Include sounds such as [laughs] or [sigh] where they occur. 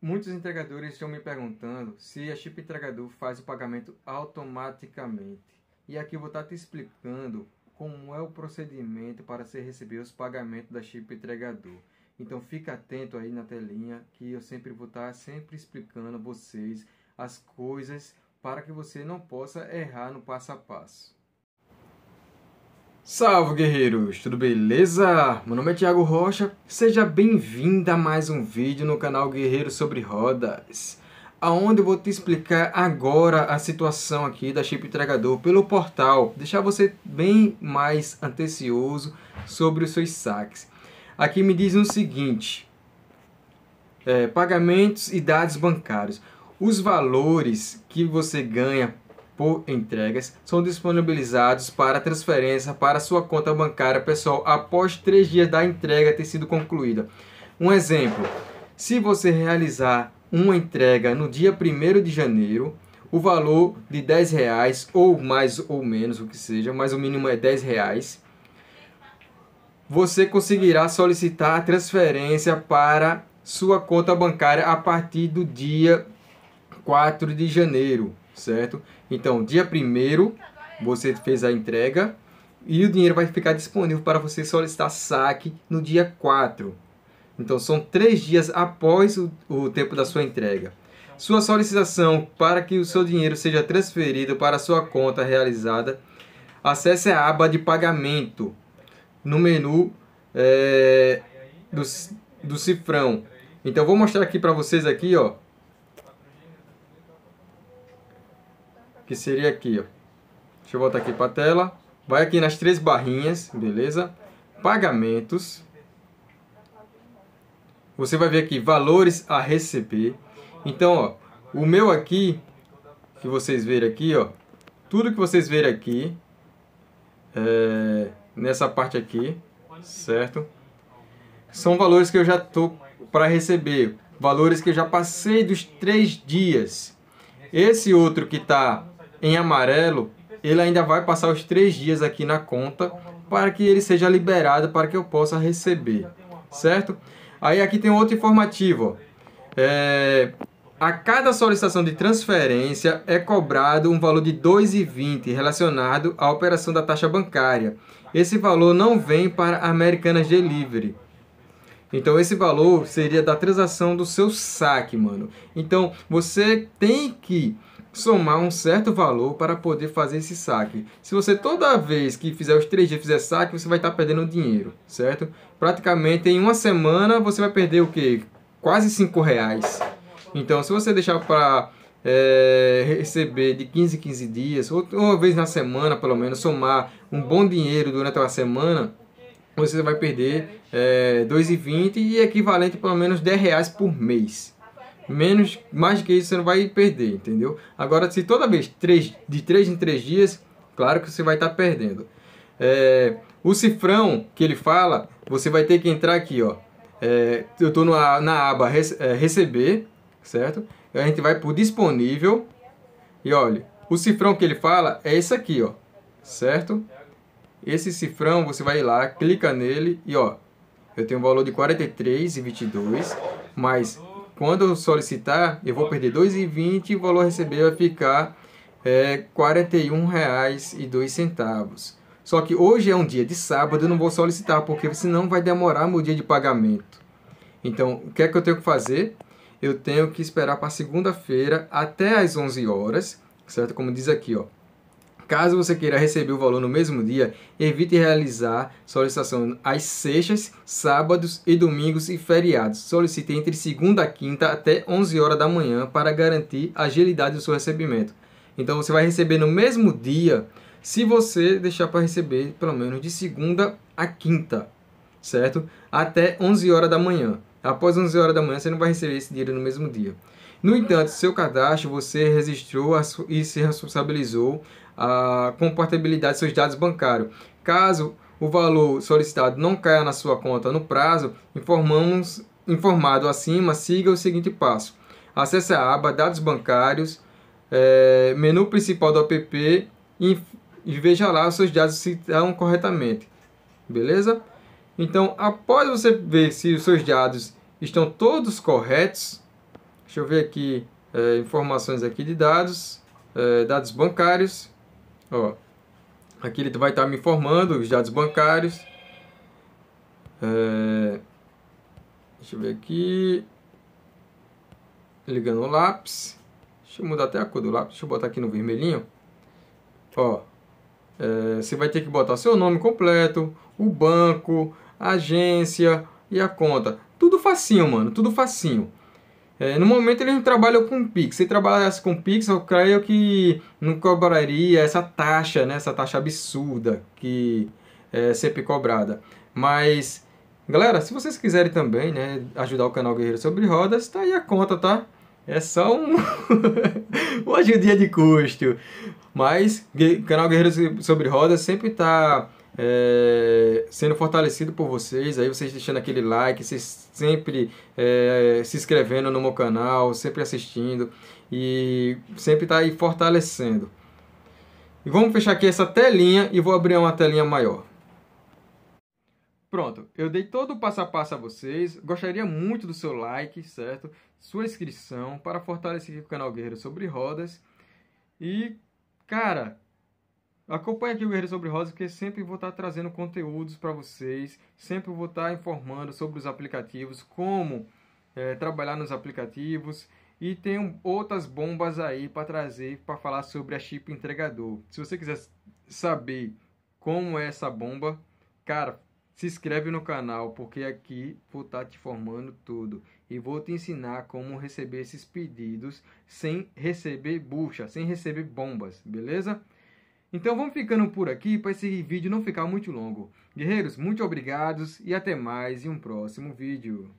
Muitos entregadores estão me perguntando se a chip entregador faz o pagamento automaticamente. E aqui eu vou estar te explicando como é o procedimento para você receber os pagamentos da chip entregador. Então fica atento aí na telinha que eu sempre vou estar sempre explicando a vocês as coisas para que você não possa errar no passo a passo. Salve guerreiros, tudo beleza? Meu nome é Thiago Rocha, seja bem-vindo a mais um vídeo no canal Guerreiro sobre Rodas aonde eu vou te explicar agora a situação aqui da chip entregador pelo portal, deixar você bem mais ansioso sobre os seus saques. Aqui me diz o seguinte, é, pagamentos e dados bancários. Os valores que você ganha por entregas são disponibilizados para transferência para sua conta bancária pessoal após três dias da entrega ter sido concluída. Um exemplo: se você realizar uma entrega no dia 1 de janeiro, o valor de 10 reais ou mais ou menos, o que seja, mas o mínimo é 10 reais, você conseguirá solicitar a transferência para sua conta bancária a partir do dia 4 de janeiro, certo? Então, dia 1 você fez a entrega e o dinheiro vai ficar disponível para você solicitar saque no dia 4. Então, são três dias após o, o tempo da sua entrega. Sua solicitação para que o seu dinheiro seja transferido para a sua conta realizada, acesse a aba de pagamento no menu é, do, do cifrão. Então, vou mostrar aqui para vocês aqui, ó. que seria aqui, ó. Deixa eu voltar aqui para a tela. Vai aqui nas três barrinhas, beleza? Pagamentos. Você vai ver aqui, valores a receber. Então, ó, o meu aqui, que vocês verem aqui, ó. Tudo que vocês verem aqui, é, nessa parte aqui, certo? São valores que eu já tô para receber. Valores que eu já passei dos três dias. Esse outro que está em amarelo, ele ainda vai passar os três dias aqui na conta para que ele seja liberado, para que eu possa receber, certo? Aí aqui tem outro informativo, é, a cada solicitação de transferência é cobrado um valor de 2,20 relacionado à operação da taxa bancária. Esse valor não vem para Americanas Delivery. Então esse valor seria da transação do seu saque, mano. Então você tem que somar um certo valor para poder fazer esse saque. Se você toda vez que fizer os três dias fizer saque, você vai estar perdendo dinheiro, certo? Praticamente em uma semana você vai perder o que? Quase 5 reais. Então se você deixar para é, receber de 15 em 15 dias, ou uma vez na semana pelo menos, somar um bom dinheiro durante uma semana, você vai perder é, 2,20 e equivalente pelo menos 10 reais por mês menos mais que isso você não vai perder, entendeu? Agora, se toda vez três, de três em três dias, claro que você vai estar tá perdendo. É, o cifrão que ele fala, você vai ter que entrar aqui, ó. É, eu estou na, na aba rece, é, receber, certo? A gente vai por disponível. E olha, o cifrão que ele fala é esse aqui, ó. Certo? Esse cifrão, você vai lá, clica nele e ó. Eu tenho um valor de 43,22 mais quando eu solicitar, eu vou perder 2,20 e o valor a receber vai ficar é, R$ 41,02. Só que hoje é um dia de sábado, eu não vou solicitar, porque senão vai demorar meu dia de pagamento. Então, o que é que eu tenho que fazer? Eu tenho que esperar para segunda-feira até às 11 horas, certo? Como diz aqui, ó. Caso você queira receber o valor no mesmo dia, evite realizar solicitação às sextas, sábados e domingos e feriados. Solicite entre segunda a quinta até 11 horas da manhã para garantir a agilidade do seu recebimento. Então você vai receber no mesmo dia, se você deixar para receber pelo menos de segunda a quinta, certo? Até 11 horas da manhã. Após 11 horas da manhã você não vai receber esse dinheiro no mesmo dia. No entanto, seu cadastro você registrou e se responsabilizou ah, a compatibilidade de seus dados bancários. Caso o valor solicitado não caia na sua conta no prazo, informamos, informado acima, siga o seguinte passo. Acesse a aba Dados Bancários, é, menu principal do app e, e veja lá os seus dados se estão corretamente. Beleza? Então, após você ver se os seus dados estão todos corretos, Deixa eu ver aqui, é, informações aqui de dados, é, dados bancários. Ó, aqui ele vai estar me informando os dados bancários. É, deixa eu ver aqui. Ligando o lápis. Deixa eu mudar até a cor do lápis. Deixa eu botar aqui no vermelhinho. Ó, é, você vai ter que botar seu nome completo, o banco, a agência e a conta. Tudo facinho, mano. Tudo facinho. É, no momento ele não trabalha com Pix. Se trabalhasse com Pix, eu creio que não cobraria essa taxa, né? Essa taxa absurda que é sempre cobrada. Mas, galera, se vocês quiserem também, né, ajudar o canal Guerreiro Sobre Rodas, tá aí a conta, tá? É só um... [laughs] um ajudinha de custo. Mas, canal Guerreiro Sobre Rodas sempre tá... É sendo fortalecido por vocês, aí vocês deixando aquele like, vocês sempre é, se inscrevendo no meu canal, sempre assistindo e sempre tá aí fortalecendo. E vamos fechar aqui essa telinha e vou abrir uma telinha maior. Pronto, eu dei todo o passo a passo a vocês. Gostaria muito do seu like, certo? Sua inscrição para fortalecer o canal Guerreiro sobre Rodas. E, cara, Acompanhe aqui o Guerreiro sobre Rosa, que sempre vou estar trazendo conteúdos para vocês, sempre vou estar informando sobre os aplicativos, como é, trabalhar nos aplicativos e tem outras bombas aí para trazer para falar sobre a chip entregador. Se você quiser saber como é essa bomba, cara, se inscreve no canal porque aqui vou estar te formando tudo e vou te ensinar como receber esses pedidos sem receber bucha, sem receber bombas, beleza? Então vamos ficando por aqui para esse vídeo não ficar muito longo. Guerreiros, muito obrigados e até mais em um próximo vídeo.